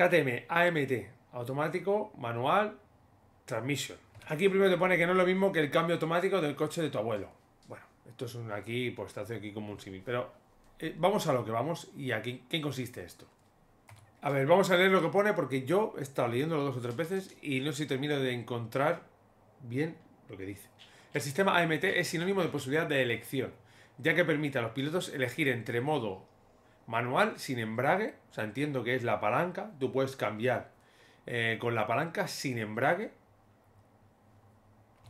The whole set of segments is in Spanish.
KTM AMT, automático, manual, transmission. Aquí primero te pone que no es lo mismo que el cambio automático del coche de tu abuelo. Bueno, esto es un aquí, pues te hace aquí como un símil. Pero eh, vamos a lo que vamos y aquí, ¿qué consiste esto? A ver, vamos a leer lo que pone porque yo he estado leyéndolo dos o tres veces y no sé si termino de encontrar bien lo que dice. El sistema AMT es sinónimo de posibilidad de elección, ya que permite a los pilotos elegir entre modo Manual sin embrague, o sea, entiendo que es la palanca, tú puedes cambiar eh, con la palanca sin embrague.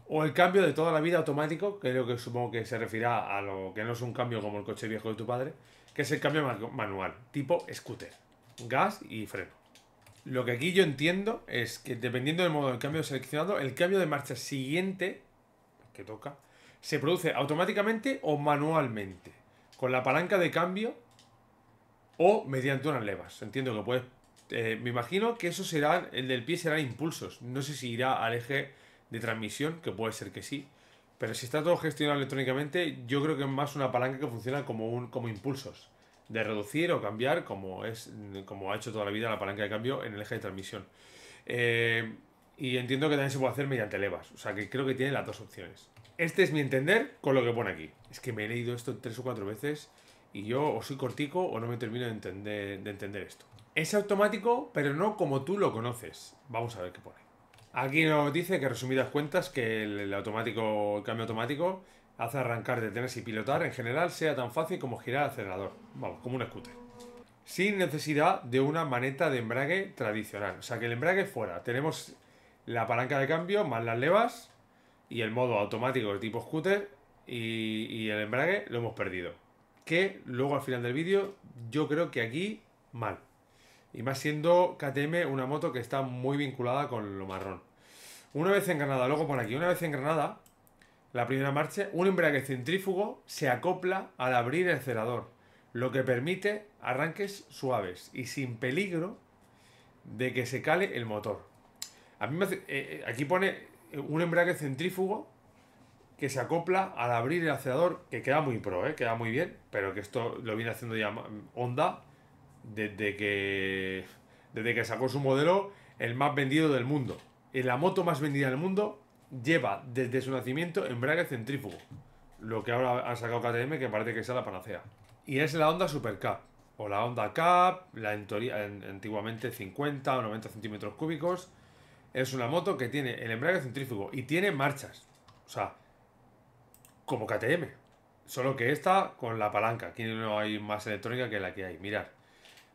O el cambio de toda la vida automático, creo que supongo que se refiere a lo que no es un cambio como el coche viejo de tu padre, que es el cambio manual, tipo scooter, gas y freno. Lo que aquí yo entiendo es que dependiendo del modo del cambio seleccionado, el cambio de marcha siguiente, que toca, se produce automáticamente o manualmente, con la palanca de cambio o mediante unas levas. Entiendo que puedes. Eh, me imagino que eso será, el del pie será impulsos. No sé si irá al eje de transmisión, que puede ser que sí. Pero si está todo gestionado electrónicamente, yo creo que es más una palanca que funciona como, un, como impulsos. De reducir o cambiar, como, es, como ha hecho toda la vida la palanca de cambio en el eje de transmisión. Eh, y entiendo que también se puede hacer mediante levas. O sea que creo que tiene las dos opciones. Este es mi entender con lo que pone aquí. Es que me he leído esto tres o cuatro veces y yo o soy cortico o no me termino de entender, de entender esto. Es automático, pero no como tú lo conoces. Vamos a ver qué pone. Aquí nos dice que resumidas cuentas que el automático, cambio automático hace arrancar, detenerse y pilotar en general sea tan fácil como girar el acelerador, vamos, como un scooter. Sin necesidad de una maneta de embrague tradicional. O sea, que el embrague fuera. Tenemos la palanca de cambio más las levas y el modo automático de tipo scooter y el embrague lo hemos perdido que luego al final del vídeo yo creo que aquí mal. Y más siendo KTM una moto que está muy vinculada con lo marrón. Una vez en Granada, luego por aquí, una vez en Granada, la primera marcha, un embrague centrífugo se acopla al abrir el cerador, lo que permite arranques suaves y sin peligro de que se cale el motor. Eh, eh, aquí pone un embrague centrífugo que se acopla al abrir el acelerador, que queda muy pro, ¿eh? queda muy bien, pero que esto lo viene haciendo ya Honda desde que, desde que sacó su modelo el más vendido del mundo. y la moto más vendida del mundo lleva desde su nacimiento embrague centrífugo, lo que ahora han sacado KTM que parece que sea la panacea. Y es la Honda Super Cup, o la Honda Cup, la antiguamente 50 o 90 centímetros cúbicos. Es una moto que tiene el embrague centrífugo y tiene marchas. O sea, como KTM. Solo que esta con la palanca. Aquí no hay más electrónica que la que hay. Mirad.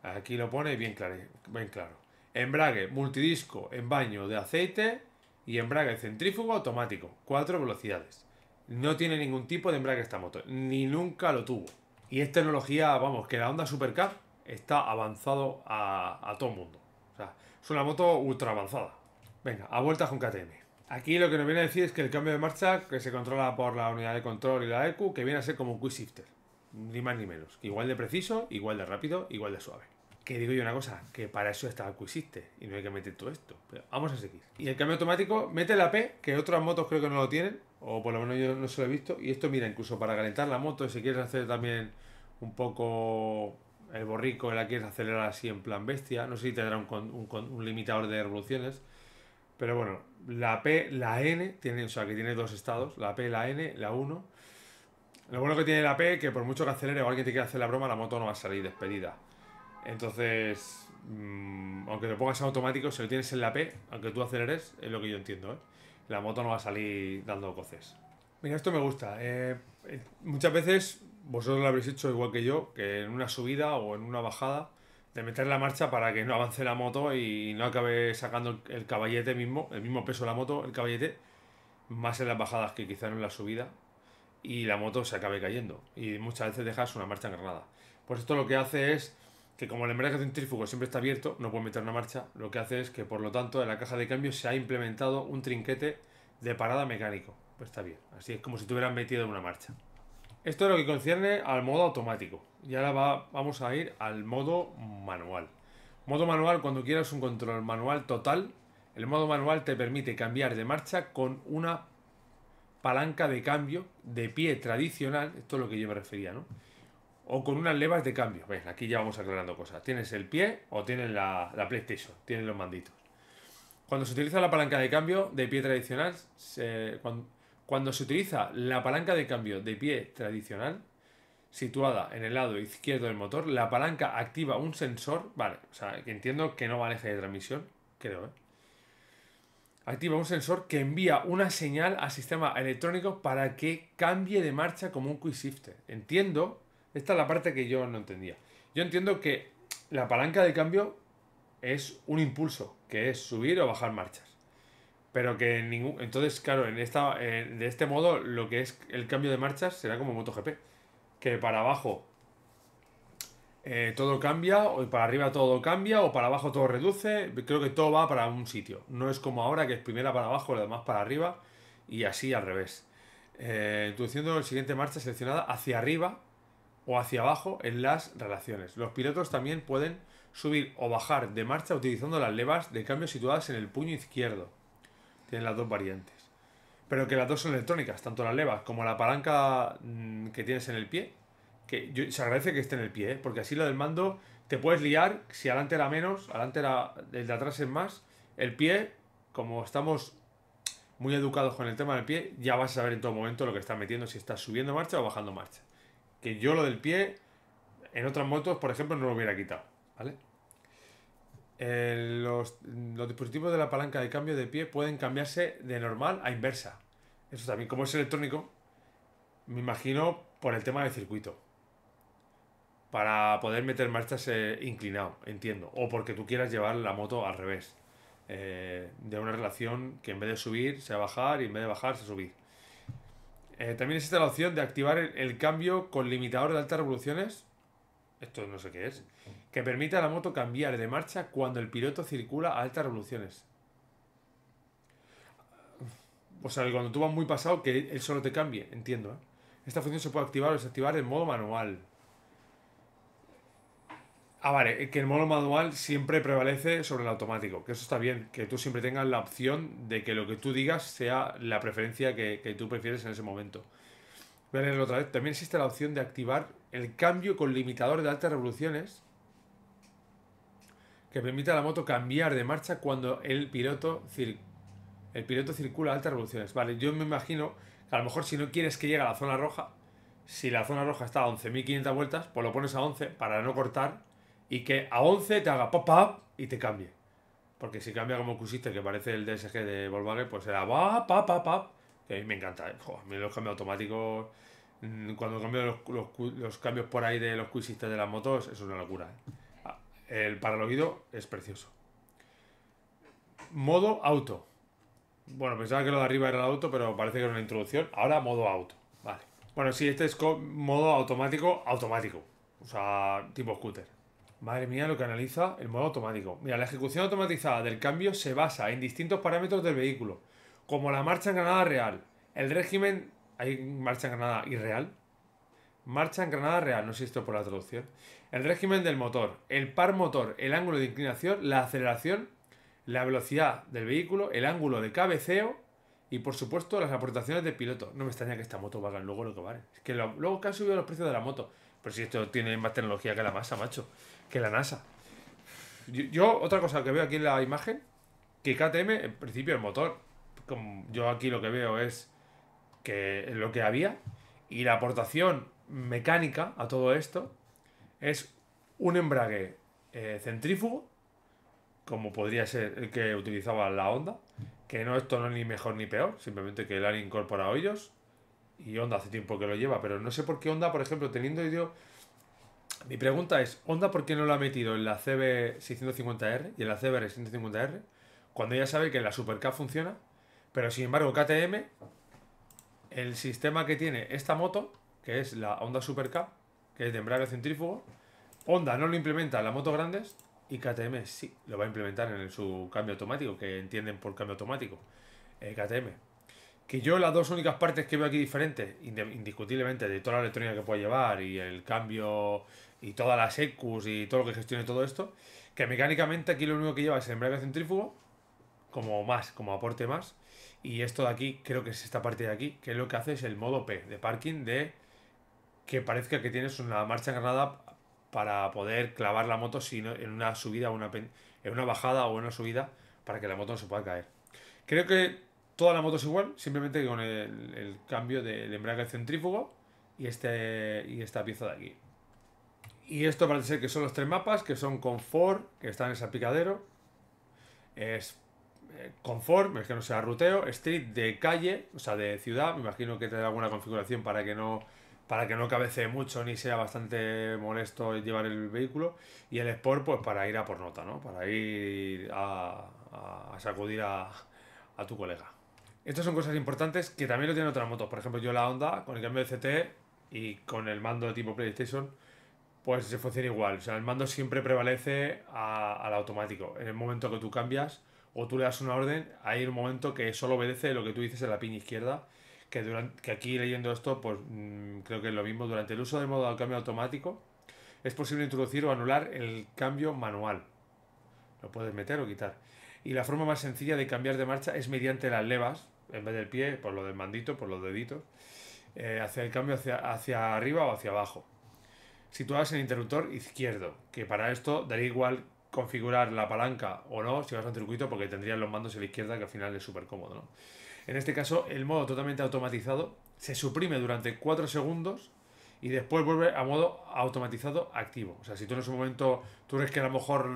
Aquí lo pone bien claro. Bien claro. Embrague multidisco en baño de aceite y embrague centrífugo automático. Cuatro velocidades. No tiene ningún tipo de embrague esta moto. Ni nunca lo tuvo. Y es tecnología, vamos, que la Honda Supercar está avanzado a, a todo el mundo. O sea, es una moto ultra avanzada. Venga, a vueltas con KTM. Aquí lo que nos viene a decir es que el cambio de marcha, que se controla por la unidad de control y la EQ, que viene a ser como un quick shifter, ni más ni menos. Igual de preciso, igual de rápido, igual de suave. Que digo yo una cosa, que para eso está el quick shifter y no hay que meter todo esto. Pero vamos a seguir. Y el cambio automático, mete la P, que otras motos creo que no lo tienen, o por lo menos yo no se lo he visto. Y esto, mira, incluso para calentar la moto, si quieres hacer también un poco el borrico, la quieres acelerar así en plan bestia, no sé si tendrá un, un limitador de revoluciones pero bueno, la P, la N, tiene, o sea, que tiene dos estados, la P, la N, la 1. Lo bueno que tiene la P es que por mucho que acelere o alguien te quiera hacer la broma, la moto no va a salir despedida. Entonces, mm, aunque te pongas en automático, si lo tienes en la P, aunque tú aceleres, es lo que yo entiendo, ¿eh? La moto no va a salir dando coces. Mira, esto me gusta. Eh, eh, muchas veces vosotros lo habréis hecho igual que yo, que en una subida o en una bajada de meter la marcha para que no avance la moto y no acabe sacando el caballete mismo, el mismo peso de la moto, el caballete, más en las bajadas que quizá en la subida, y la moto se acabe cayendo. Y muchas veces dejas una marcha engranada. Pues esto lo que hace es que como el embrague centrífugo siempre está abierto, no puede meter una marcha, lo que hace es que por lo tanto en la caja de cambio se ha implementado un trinquete de parada mecánico. Pues está bien, así es como si tuvieran metido en una marcha. Esto es lo que concierne al modo automático. Y ahora vamos a ir al modo manual. Modo manual, cuando quieras un control manual total, el modo manual te permite cambiar de marcha con una palanca de cambio de pie tradicional, esto es lo que yo me refería, ¿no? O con unas levas de cambio. Ven, aquí ya vamos aclarando cosas. Tienes el pie o tienes la, PlayStation, tienes los manditos. Cuando se utiliza la palanca de cambio de pie tradicional, se, cuando se utiliza la palanca de cambio de pie tradicional, situada en el lado izquierdo del motor, la palanca activa un sensor, vale, o sea, que entiendo que no va de transmisión, creo, ¿eh? Activa un sensor que envía una señal al sistema electrónico para que cambie de marcha como un quick shifter. Entiendo, esta es la parte que yo no entendía. Yo entiendo que la palanca de cambio es un impulso, que es subir o bajar marchas. Pero que en ningún. Entonces, claro, en esta, de este modo, lo que es el cambio de marchas será como MotoGP. Que para abajo eh, todo cambia, o para arriba todo cambia, o para abajo todo reduce. Creo que todo va para un sitio. No es como ahora que es primera para abajo, la demás para arriba, y así al revés. Eh, introduciendo la siguiente marcha seleccionada hacia arriba o hacia abajo en las relaciones. Los pilotos también pueden subir o bajar de marcha utilizando las levas de cambio situadas en el puño izquierdo. Tiene las dos variantes. Pero que las dos son electrónicas, tanto la leva como la palanca mm, que tienes en el pie. Que se agradece que esté en el pie, ¿eh? porque así lo del mando te puedes liar si adelante era menos, adelante era el de atrás es más. El pie, como estamos muy educados con el tema del pie, ya vas a saber en todo momento lo que estás metiendo, si estás subiendo marcha o bajando marcha. Que yo lo del pie, en otras motos, por ejemplo, no lo hubiera quitado, ¿vale? Eh, los, dispositivos de la palanca de cambio de pie pueden cambiarse de normal a inversa. Eso también, como es electrónico, me imagino por el tema del circuito. Para poder meter marchas eh, inclinado, entiendo. O porque tú quieras llevar la moto al revés. Eh, de una relación que en vez de subir se va a bajar y en vez de bajar se subir. también existe la opción de activar el cambio con limitador de altas revoluciones esto no sé qué es, que permite a la moto cambiar de marcha cuando el piloto circula a altas revoluciones. O sea, cuando tú vas muy pasado, que él solo te cambie, entiendo. ¿eh? Esta función se puede activar o desactivar en modo manual. Ah, vale, que el modo manual siempre prevalece sobre el automático, que eso está bien, que tú siempre tengas la opción de que lo que tú digas sea la preferencia que, que tú prefieres en ese momento. Voy otra vez. También existe la opción de activar el cambio con limitador de altas revoluciones que permite a la moto cambiar de marcha cuando el piloto, el piloto circula a altas revoluciones. Vale, yo me imagino que a lo mejor si no quieres que llegue a la zona roja, si la zona roja está a 11.500 vueltas, pues lo pones a 11 para no cortar y que a 11 te haga pop y te cambie. Porque si cambia como cusiste que parece el DSG de Volvo pues será pop pa, pop. Que a mí me encanta, eh. a mí los cambios automáticos Mm, cuando cambio los, cambios por ahí de los cuisistas de las motos, es una locura. ¿eh? Ah, el para es precioso. Modo auto. Bueno, pensaba que lo de arriba era el auto, pero parece que era una introducción. Ahora modo auto. Vale. Bueno, sí, este es modo automático, automático. O sea, tipo scooter. Madre mía, lo que analiza el modo automático. Mira, la ejecución automatizada del cambio se basa en distintos parámetros del vehículo, como la marcha en granada real, el régimen hay marcha en Granada irreal. Marcha en Granada real, no sé esto por la traducción. El régimen del motor, el par motor, el ángulo de inclinación, la aceleración, la velocidad del vehículo, el ángulo de cabeceo y por supuesto las aportaciones del piloto. No me extraña que esta moto valga luego lo que vale. Es que luego que han subido los precios de la moto. Pero si esto tiene más tecnología que la masa, macho. Que la NASA. Yo, otra cosa que veo aquí en la imagen, que KTM, en principio el motor, yo aquí lo que veo es que lo que había. Y la aportación mecánica a todo esto es un embrague eh, centrífugo, como podría ser el que utilizaba la Honda, que no esto no es ni mejor ni peor, simplemente que lo han incorporado ellos. Y Honda hace tiempo que lo lleva, pero no sé por qué Honda, por ejemplo, teniendo yo... Mi pregunta es, ¿Honda por qué no lo ha metido en la CB650R y en la CBR650R? Cuando ya sabe que la Supercar funciona, pero sin embargo KTM el sistema que tiene esta moto, que es la Honda Super K, que es de embrague centrífugo. Honda no lo implementa en las moto grandes y KTM sí lo va a implementar en su cambio automático, que entienden por cambio automático. Eh, KTM. Que yo las dos únicas partes que veo aquí diferentes, indiscutiblemente, de toda la electrónica que puede llevar y el cambio y todas las EQs y todo lo que gestione todo esto, que mecánicamente aquí lo único que lleva es el embrague centrífugo, como más, como aporte más, y esto de aquí, creo que es esta parte de aquí, que lo que hace es el modo P de parking de que parezca que tienes una marcha granada para poder clavar la moto si en una subida o una en una bajada o en una subida para que la moto no se pueda caer. Creo que toda la moto es igual, simplemente con el, cambio del embrague centrífugo y, este, esta pieza de aquí. Y esto parece ser que son los tres mapas, que son Confort, que están en picadero es confort, que no sea ruteo, street de calle, o sea, de ciudad, me imagino que da alguna configuración para que no para que no cabecee mucho ni sea bastante molesto llevar el vehículo y el sport pues para ir a por nota, ¿no? Para ir a, a, sacudir a, a, tu colega. Estas son cosas importantes que también lo tienen otras motos. Por ejemplo, yo la Honda con el cambio de CT y con el mando de tipo PlayStation pues se funciona igual. O sea, el mando siempre prevalece al automático. En el momento que tú cambias o tú le das una orden, hay un momento que solo obedece lo que tú dices en la piña izquierda, que, durante, que aquí leyendo esto, pues mm, creo que es lo mismo, durante el uso del modo de cambio automático, es posible introducir o anular el cambio manual. Lo puedes meter o quitar. Y la forma más sencilla de cambiar de marcha es mediante las levas, en vez del pie, por lo del mandito, por los deditos, eh, hacia el cambio hacia, hacia arriba o hacia abajo situadas en el interruptor izquierdo, que para esto daría igual configurar la palanca o no si vas a un circuito porque tendrías los mandos a la izquierda que al final es súper cómodo. En este caso el modo totalmente automatizado se suprime durante 4 segundos y después vuelve a modo automatizado activo. O sea, si tú en ese momento tú crees que a lo mejor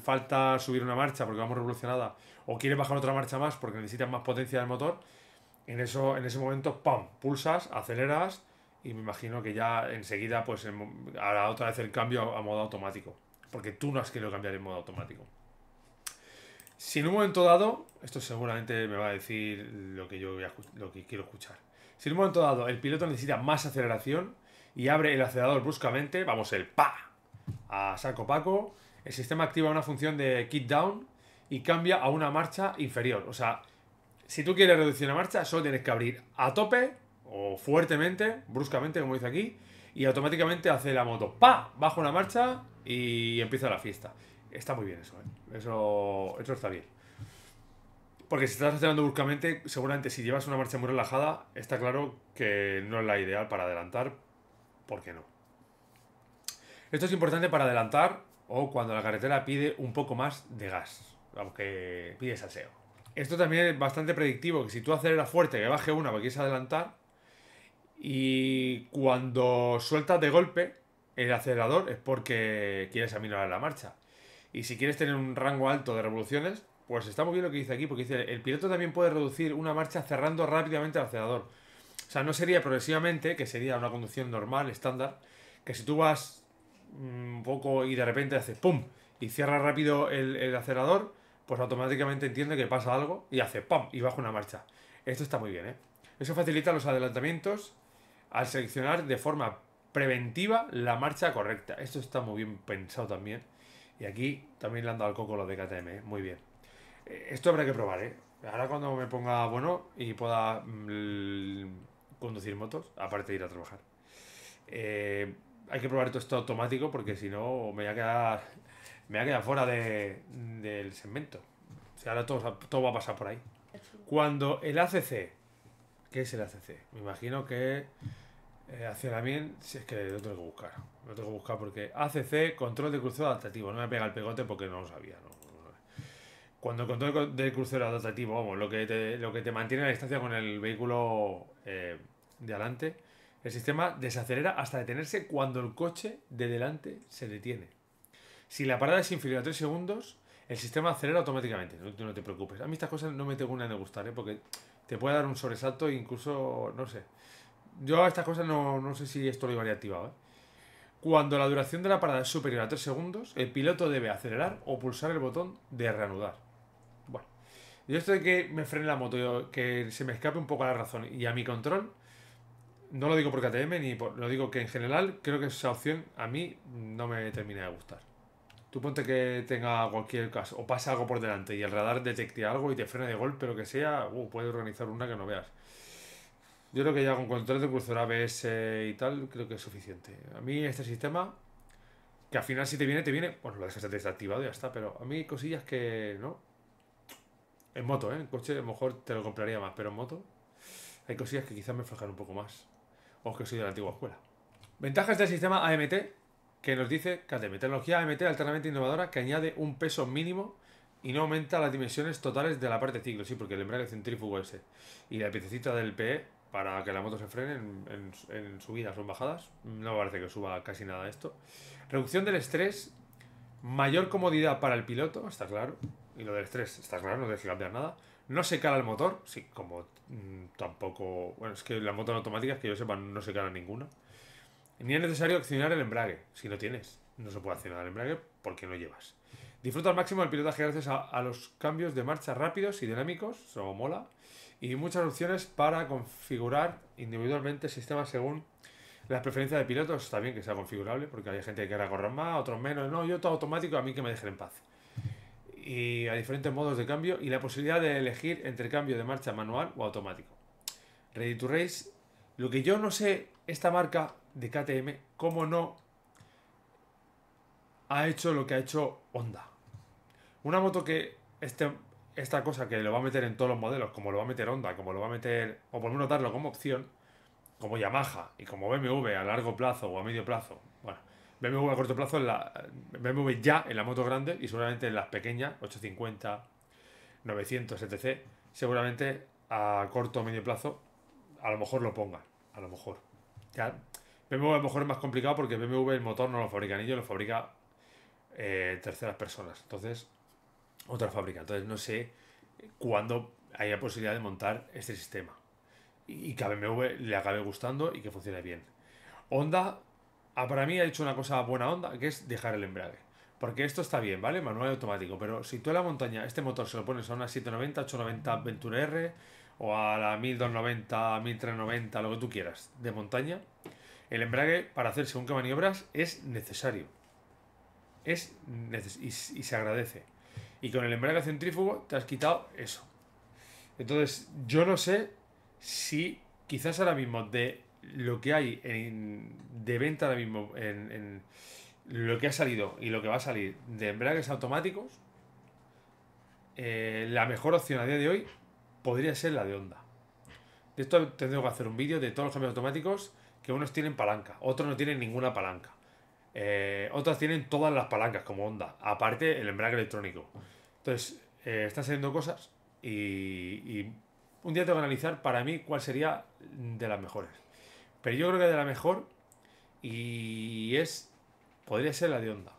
falta subir una marcha porque vamos revolucionada o quieres bajar otra marcha más porque necesitas más potencia del motor, en, eso, en ese momento, ¡pam!, pulsas, aceleras y me imagino que ya enseguida pues hará otra vez el cambio a modo automático porque tú no has querido cambiar en modo automático. Si en un momento dado, esto seguramente me va a decir lo que yo lo que quiero escuchar. Si en un momento dado el piloto necesita más aceleración y abre el acelerador bruscamente, vamos el pa a saco paco, el sistema activa una función de kick down y cambia a una marcha inferior. O sea, si tú quieres reducir la marcha, solo tienes que abrir a tope o fuertemente, bruscamente, como dice aquí, y automáticamente hace la moto pa bajo una marcha y empieza la fiesta. Está muy bien eso, ¿eh? Eso, eso está bien. Porque si estás acelerando bruscamente, seguramente si llevas una marcha muy relajada, está claro que no es la ideal para adelantar. ¿Por qué no? Esto es importante para adelantar o cuando la carretera pide un poco más de gas. Aunque pides pide Esto también es bastante predictivo, que si tú aceleras fuerte, que baje una porque quieres adelantar, y cuando sueltas de golpe, el acelerador es porque quieres aminorar la marcha. Y si quieres tener un rango alto de revoluciones, pues está muy bien lo que dice aquí, porque dice, el piloto también puede reducir una marcha cerrando rápidamente el acelerador. O sea, no sería progresivamente, que sería una conducción normal, estándar, que si tú vas mm, un poco y de repente haces ¡pum! y cierras rápido el, el acelerador, pues automáticamente entiende que pasa algo y hace ¡pam! y baja una marcha. Esto está muy bien, ¿eh? Eso facilita los adelantamientos al seleccionar de forma preventiva la marcha correcta. Esto está muy bien pensado también. Y aquí también le han dado al coco los de KTM, ¿eh? muy bien. Eh, esto habrá que probar, ¿eh? Ahora cuando me ponga bueno y pueda mm, conducir motos, aparte de ir a trabajar. hay que probar todo esto automático porque si no me voy a quedar, me voy a quedar fuera de, del segmento. O sea, ahora todo, todo va a pasar por ahí. Cuando el ACC, ¿qué es el ACC? Me imagino que eh, bien, si es que lo tengo que buscar. Lo tengo que buscar porque ACC, control de crucero adaptativo. No me pega el pegote porque no lo sabía. Cuando el control de crucero adaptativo, vamos, lo que te, lo que te mantiene a la distancia con el vehículo eh, de adelante, el sistema desacelera hasta detenerse cuando el coche de delante se detiene. Si la parada es inferior a 3 segundos, el sistema acelera automáticamente. No, no te preocupes. A mí estas cosas no me tengo una de gustar, ¿eh? porque te puede dar un sobresalto e incluso, no sé. Yo a estas cosas no, sé si esto lo llevaría activado. ¿eh? Cuando la duración de la parada es superior a 3 segundos, el piloto debe acelerar o pulsar el botón de reanudar. Bueno, yo esto de que me frene la moto, que se me escape un poco la razón y a mi control, no lo digo por KTM, ni lo digo que en general creo que esa opción a mí no me termina de gustar. Tú ponte que tenga cualquier caso, o pasa algo por delante y el radar detecte algo y te frena de golpe, lo que sea, uh, puede organizar una que no veas. Yo creo que ya con control de cursor ABS y tal, creo que es suficiente. A mí este sistema, que al final si te viene, te viene, bueno, pues lo dejas desactivado y ya está, pero a mí hay cosillas que no. En moto, ¿eh? En coche a lo mejor te lo compraría más, pero en moto hay cosillas que quizás me fijan un poco más. O que soy de la antigua escuela. Ventajas del sistema AMT, que nos dice KTM, tecnología AMT alternamente innovadora que añade un peso mínimo y no aumenta las dimensiones totales de la parte ciclo, sí, porque el embrague centrífugo ese y la piececita del PE para que la moto se frene en, subidas o en bajadas. No me parece que suba casi nada esto. Reducción del estrés, mayor comodidad para el piloto, está claro. Y lo del estrés, está claro, no tienes cambiar nada. No se cala el motor, sí, como mm, tampoco. Bueno, es que las motos automáticas, que yo sepa, no se cala ninguna. Ni es necesario accionar el embrague, si no tienes. No se puede accionar el embrague porque no llevas. Disfruta al máximo el pilotaje gracias a, a los cambios de marcha rápidos y dinámicos, eso mola y muchas opciones para configurar individualmente el sistema según las preferencias de pilotos. también que sea configurable porque hay gente que quiera correr más, otros menos. No, yo todo automático, a mí que me dejen en paz. Y a diferentes modos de cambio y la posibilidad de elegir entre cambio de marcha manual o automático. Ready to Race, lo que yo no sé, esta marca de KTM, cómo no ha hecho lo que ha hecho Honda. Una moto que esté esta cosa que lo va a meter en todos los modelos, como lo va a meter Honda, como lo va a meter, o por lo menos darlo como opción, como Yamaha y como BMW a largo plazo o a medio plazo. Bueno, BMW a corto plazo, en la, BMW ya en la moto grande y seguramente en las pequeñas, 850, 900, etc., seguramente a corto o medio plazo, a lo mejor lo pongan, a lo mejor. Ya, BMW a lo mejor es más complicado porque BMW el motor no lo fabrican ellos, lo fabrica eh, terceras personas. Entonces, otra fábrica. Entonces no sé cuándo haya posibilidad de montar este sistema. Y que a BMW le acabe gustando y que funcione bien. Honda, para mí ha hecho una cosa buena Honda, que es dejar el embrague. Porque esto está bien, ¿vale? Manual y automático. Pero si tú en la montaña, este motor se lo pones a una 790, 890 Ventura R o a la 1290, 1390, lo que tú quieras, de montaña, el embrague para hacer según qué maniobras es necesario. Es y se agradece. Y con el embrague centrífugo te has quitado eso. Entonces, yo no sé si quizás ahora mismo de lo que hay de venta ahora mismo, en, lo que ha salido y lo que va a salir de embragues automáticos, eh, la mejor opción a día de hoy podría ser la de Honda. De esto tengo que hacer un vídeo de todos los cambios automáticos que unos tienen palanca, otros no tienen ninguna palanca. Eh, otras tienen todas las palancas como Honda, aparte el embrague electrónico. Entonces, eh, están saliendo cosas y, un día tengo que analizar para mí cuál sería de las mejores. Pero yo creo que de la mejor y es, podría ser la de Honda.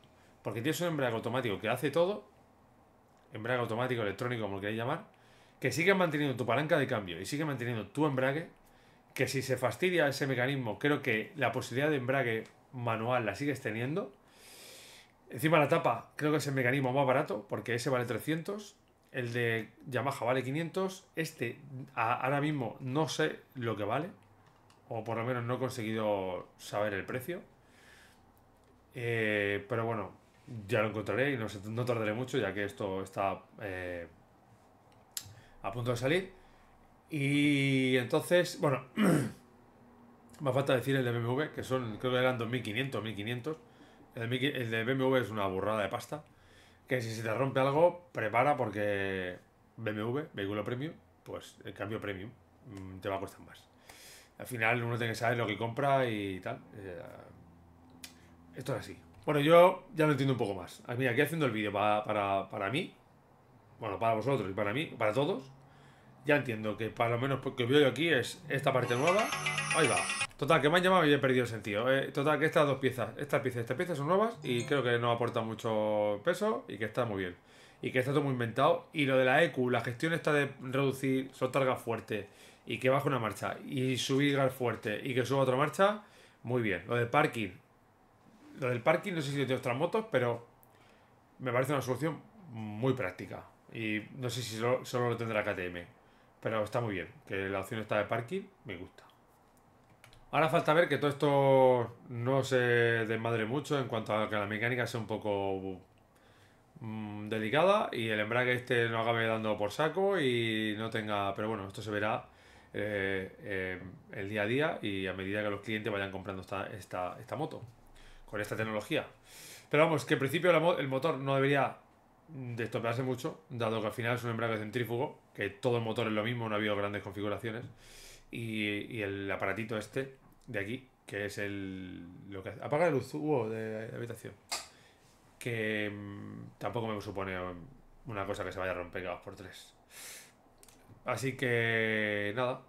Porque tienes un embrague automático que hace todo, embrague automático, electrónico, como lo queráis llamar, que sigue manteniendo tu palanca de cambio y sigue manteniendo tu embrague, que si se fastidia ese mecanismo, creo que la posibilidad de embrague manual la sigues teniendo Encima la tapa creo que es el mecanismo más barato porque ese vale 300, el de Yamaha vale 500, este ahora mismo no sé lo que vale, o por lo menos no he conseguido saber el precio. Eh, pero bueno, ya lo encontraré y no, no tardaré mucho ya que esto está eh, a punto de salir. Y entonces, bueno, me falta decir el de BMW, que son, creo que eran 2500, 1500. El, de BMW es una burrada de pasta. Que si se te rompe algo, prepara porque BMW, vehículo premium, pues el cambio premium mm, te va a costar más. Al final uno tiene que saber lo que compra y tal. Eh, esto es así. Bueno, yo ya lo entiendo un poco más. Ah, aquí haciendo el vídeo para, para mí, bueno, para vosotros y para mí, para todos, ya entiendo que para lo menos que veo yo aquí es esta parte nueva. Ahí va. Total, que me han llamado y he perdido el sentido. Eh. total, que estas dos piezas, Estas piezas estas piezas son nuevas y creo que no aportan mucho peso y que está muy bien. Y que está todo muy inventado. Y lo de la EQ, la gestión está de reducir, soltar gas fuerte y que baje una marcha y subir gas fuerte y que suba otra marcha, muy bien. Lo del parking, lo del parking no sé si lo tiene otras motos, pero me parece una solución muy práctica. Y no sé si solo lo tendrá KTM, pero está muy bien. Que la opción está de parking, me gusta. Ahora falta ver que todo esto no se desmadre mucho en cuanto a que la mecánica sea un poco mm, delicada y el embrague este no acabe dando por saco y no tenga... Pero bueno, esto se verá eh, eh, el día a día y a medida que los clientes vayan comprando esta, esta, esta moto con esta tecnología. Pero vamos, que en principio el motor no debería destopearse mucho, dado que al final es un embrague centrífugo, que todo el motor es lo mismo, no ha habido grandes configuraciones, y el aparatito este de aquí, que es el. Lo que, apaga la luz, de la habitación. Que mm, tampoco me supone una cosa que se vaya a romper por tres. Así que nada.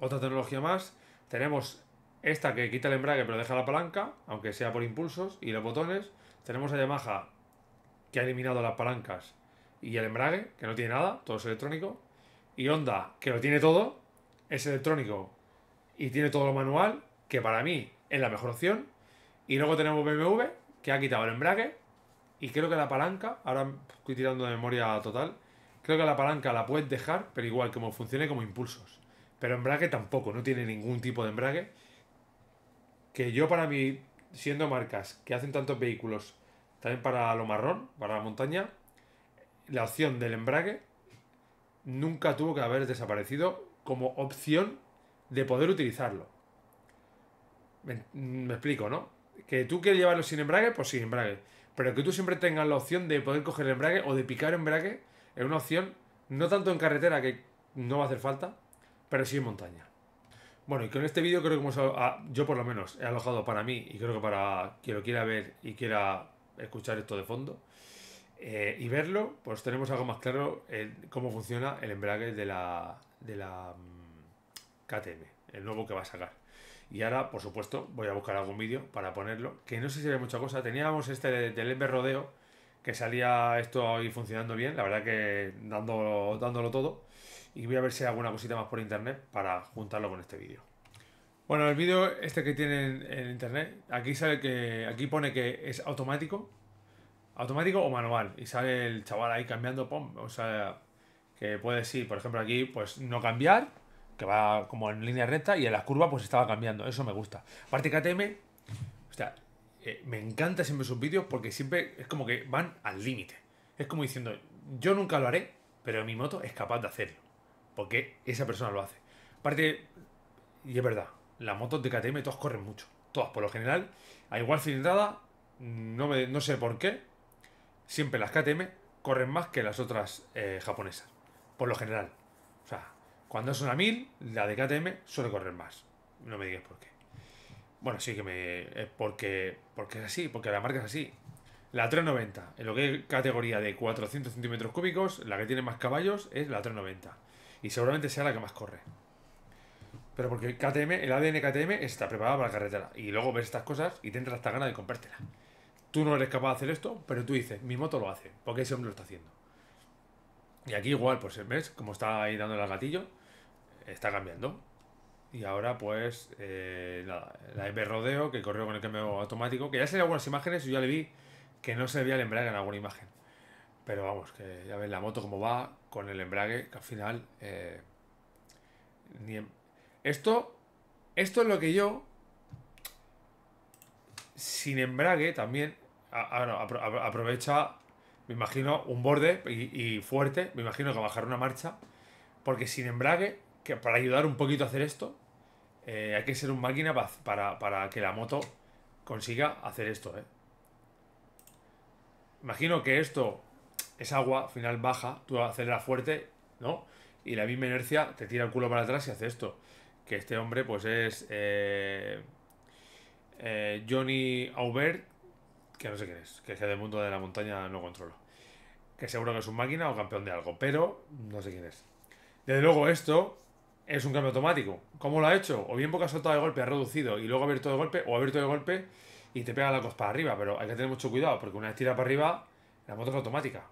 Otra tecnología más. Tenemos esta que quita el embrague pero deja la palanca, aunque sea por impulsos, y los botones. Tenemos a Yamaha que ha eliminado las palancas y el embrague, que no tiene nada, todo es electrónico. Y Honda, que lo tiene todo, es electrónico y tiene todo lo manual que para mí es la mejor opción. Y luego tenemos BMW, que ha quitado el embrague. Y creo que la palanca, ahora estoy tirando de memoria total, creo que la palanca la puedes dejar, pero igual como funcione como impulsos. Pero embrague tampoco, no tiene ningún tipo de embrague. Que yo para mí, siendo marcas que hacen tantos vehículos también para lo marrón, para la montaña, la opción del embrague nunca tuvo que haber desaparecido como opción de poder utilizarlo. Me, explico, ¿no? Que tú quieres llevarlo sin embrague, pues sin embrague. Pero que tú siempre tengas la opción de poder coger embrague o de picar embrague es una opción, no tanto en carretera, que no va a hacer falta, pero sí en montaña. Bueno, y con este vídeo creo que hemos, yo por lo menos he alojado para mí y creo que para quien lo quiera ver y quiera escuchar esto de fondo eh, y verlo, pues tenemos algo más claro cómo funciona el embrague de la, de la KTM, mm, el nuevo que va a sacar. Y ahora, por supuesto, voy a buscar algún vídeo para ponerlo, que no sé si ve mucha cosa. Teníamos este del Ember Rodeo, que salía esto ahí funcionando bien, la verdad que dándolo, dándolo todo. Y voy a ver si hay alguna cosita más por internet para juntarlo con este vídeo. Bueno, el vídeo este que tienen en internet, aquí sale que aquí pone que es automático, automático o manual, y sale el chaval ahí cambiando, o sea, que puede ser, por ejemplo aquí, pues no cambiar que va como en línea recta y en las curvas pues estaba cambiando. Eso me gusta. Aparte KTM, o sea, eh, me encanta siempre sus vídeos porque siempre es como que van al límite. Es como diciendo, yo nunca lo haré, pero mi moto es capaz de hacerlo. Porque esa persona lo hace. Aparte, y es verdad, las motos de KTM todas corren mucho. Todas, por lo general, a igual cilindrada, no, me, no sé por qué, siempre las KTM corren más que las otras eh, japonesas. Por lo general. Cuando es una 1000, la de KTM suele correr más. No me digas por qué. Bueno, sí que me. Eh, porque, porque es así, porque la marca es así. La 390, en lo que es categoría de 400 centímetros cúbicos, la que tiene más caballos es la 390. Y seguramente sea la que más corre. Pero porque KTM, el ADN KTM está preparado para la carretera. Y luego ves estas cosas y tendrás hasta ganas de comprártela. Tú no eres capaz de hacer esto, pero tú dices, mi moto lo hace, porque ese hombre lo está haciendo. Y aquí igual, pues ves, como está ahí dando el gatillo, está cambiando. Y ahora, pues, eh, la EP Rodeo, que corrió con el cambio automático, que ya se algunas imágenes y yo ya le vi que no se veía el embrague en alguna imagen. Pero vamos, que ya ves la moto como va con el embrague, que al final. Eh, esto. Esto es lo que yo. Sin embrague también. aprovecha, me imagino, un borde y, y fuerte. Me imagino que bajar una marcha. Porque sin embrague que para ayudar un poquito a hacer esto, eh, hay que ser un máquina para, que la moto consiga hacer esto, ¿eh? Imagino que esto es agua, al final baja, tú aceleras fuerte, ¿no? Y la misma inercia te tira el culo para atrás y hace esto. Que este hombre, pues es eh, eh, Johnny Aubert, que no sé quién es, que es del mundo de la montaña no controlo. Que seguro que es un máquina o campeón de algo, pero no sé quién es. Desde luego esto es un cambio automático. ¿Cómo lo ha hecho? O bien porque ha soltado de golpe, ha reducido y luego ha abierto de golpe, o ha abierto de golpe y te pega la cospa arriba. Pero hay que tener mucho cuidado porque una vez tira para arriba, la moto es automática.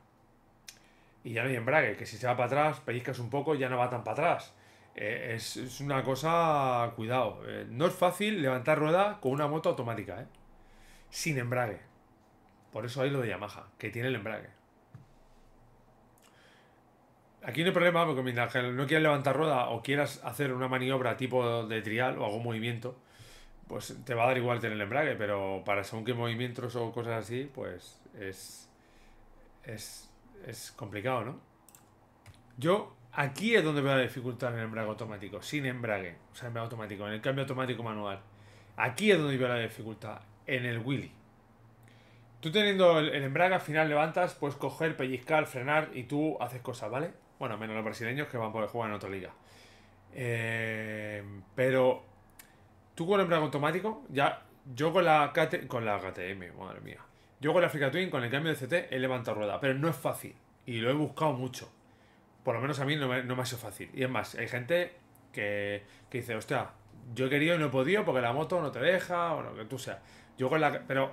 Y ya no hay embrague, que si se va para atrás, pellizcas un poco, ya no va tan para atrás. Eh, es, una cosa, cuidado. Eh, no es fácil levantar rueda con una moto automática, ¿eh? Sin embrague. Por eso hay lo de Yamaha, que tiene el embrague. Aquí no hay problema, porque mientras que no quieras levantar rueda o quieras hacer una maniobra tipo de trial o algún movimiento, pues te va a dar igual tener el embrague, pero para según qué movimientos o cosas así, pues es, es, es complicado, ¿no? Yo aquí es donde veo la dificultad en el embrague automático, sin embrague, o sea, embrague automático, en el cambio automático manual. Aquí es donde veo la dificultad, en el Willy. Tú teniendo el, el embrague al final levantas, puedes coger, pellizcar, frenar y tú haces cosas, ¿vale? Bueno, menos los brasileños que van a poder jugar en otra liga. Eh, pero tú con el embrague automático, ya yo con la, con la KTM, madre mía. Yo con la Africa Twin, con el cambio de CT, he levantado rueda, pero no es fácil. Y lo he buscado mucho. Por lo menos a mí no me, no ha sido fácil. Y es más, hay gente que, que dice, hostia, yo he querido y no he podido porque la moto no te deja, o lo que tú sea Yo con la. Pero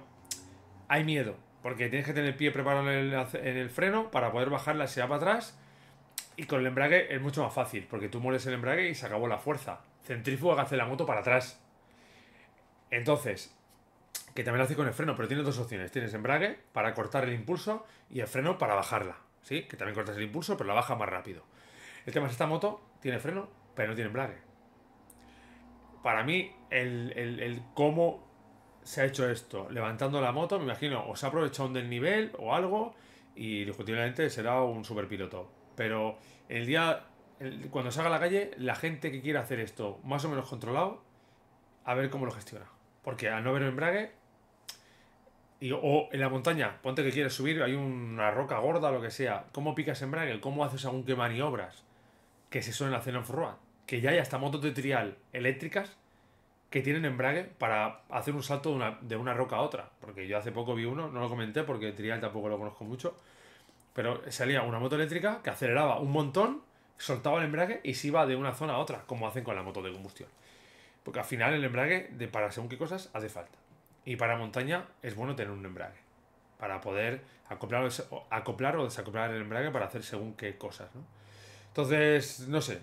hay miedo, porque tienes que tener el pie preparado en el, freno para poder bajar la va para atrás y con el embrague es mucho más fácil, porque tú mueres el embrague y se acabó la fuerza. Centrífuga que hace la moto para atrás. Entonces, que también lo hace con el freno, pero tiene dos opciones. Tienes embrague para cortar el impulso y el freno para bajarla. ¿Sí? Que también cortas el impulso, pero la baja más rápido. El tema es esta moto tiene freno, pero no tiene embrague. Para mí, el, el cómo se ha hecho esto, levantando la moto, me imagino, o se ha aprovechado un del nivel o algo, y discutiblemente será un superpiloto. Pero el día, cuando salga a la calle, la gente que quiera hacer esto más o menos controlado, a ver cómo lo gestiona. Porque al no un embrague, y, o en la montaña, ponte que quieres subir, hay una roca gorda, o lo que sea, ¿cómo picas embrague? ¿Cómo haces algún que maniobras? Que se suelen hacer en off Que ya hay hasta motos de trial eléctricas que tienen embrague para hacer un salto de una, roca a otra. Porque yo hace poco vi uno, no lo comenté porque trial tampoco lo conozco mucho, pero salía una moto eléctrica que aceleraba un montón, soltaba el embrague y se iba de una zona a otra, como hacen con la moto de combustión. Porque al final el embrague, de para según qué cosas, hace falta. Y para montaña es bueno tener un embrague. Para poder acoplar o, acoplar o desacoplar el embrague para hacer según qué cosas, ¿no? Entonces, no sé.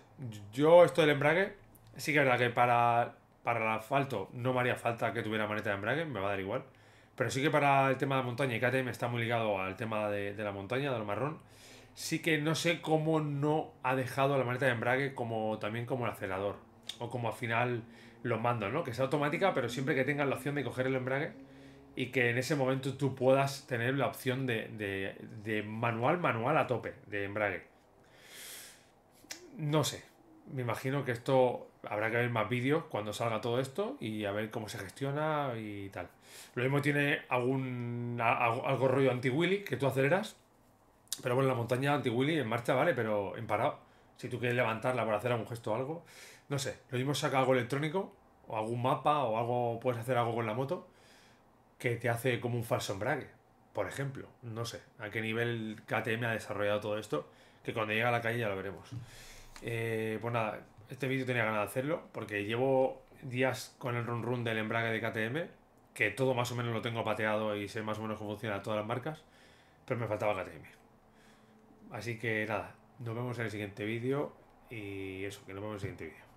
Yo esto del embrague, sí que es verdad que para, para el asfalto no me haría falta que tuviera maneta de embrague, me va a dar igual. Pero sí que para el tema de montaña, y KTM está muy ligado al tema de, la montaña, De lo marrón, sí que no sé cómo no ha dejado la maleta de embrague como también como el acelerador. O como al final lo mandos, ¿no? Que sea automática, pero siempre que tengas la opción de coger el embrague y que en ese momento tú puedas tener la opción de, de manual, manual a tope de embrague. No sé, me imagino que esto habrá que ver más vídeos cuando salga todo esto y a ver cómo se gestiona y tal. Lo mismo tiene algún algo, rollo anti-Willy que tú aceleras, pero bueno, la montaña anti-Willy en marcha, vale, pero en parado. Si tú quieres levantarla para hacer algún gesto o algo, no sé, lo mismo saca algo electrónico o algún mapa o algo, puedes hacer algo con la moto que te hace como un falso embrague, por ejemplo. No sé a qué nivel KTM ha desarrollado todo esto, que cuando llega a la calle ya lo veremos. Eh, pues nada, este vídeo tenía ganas de hacerlo porque llevo días con el run run del embrague de KTM, que todo más o menos lo tengo pateado y sé más o menos cómo funcionan todas las marcas, pero me faltaba KTM. Así que nada, nos vemos en el siguiente vídeo y eso, que nos vemos en el siguiente vídeo.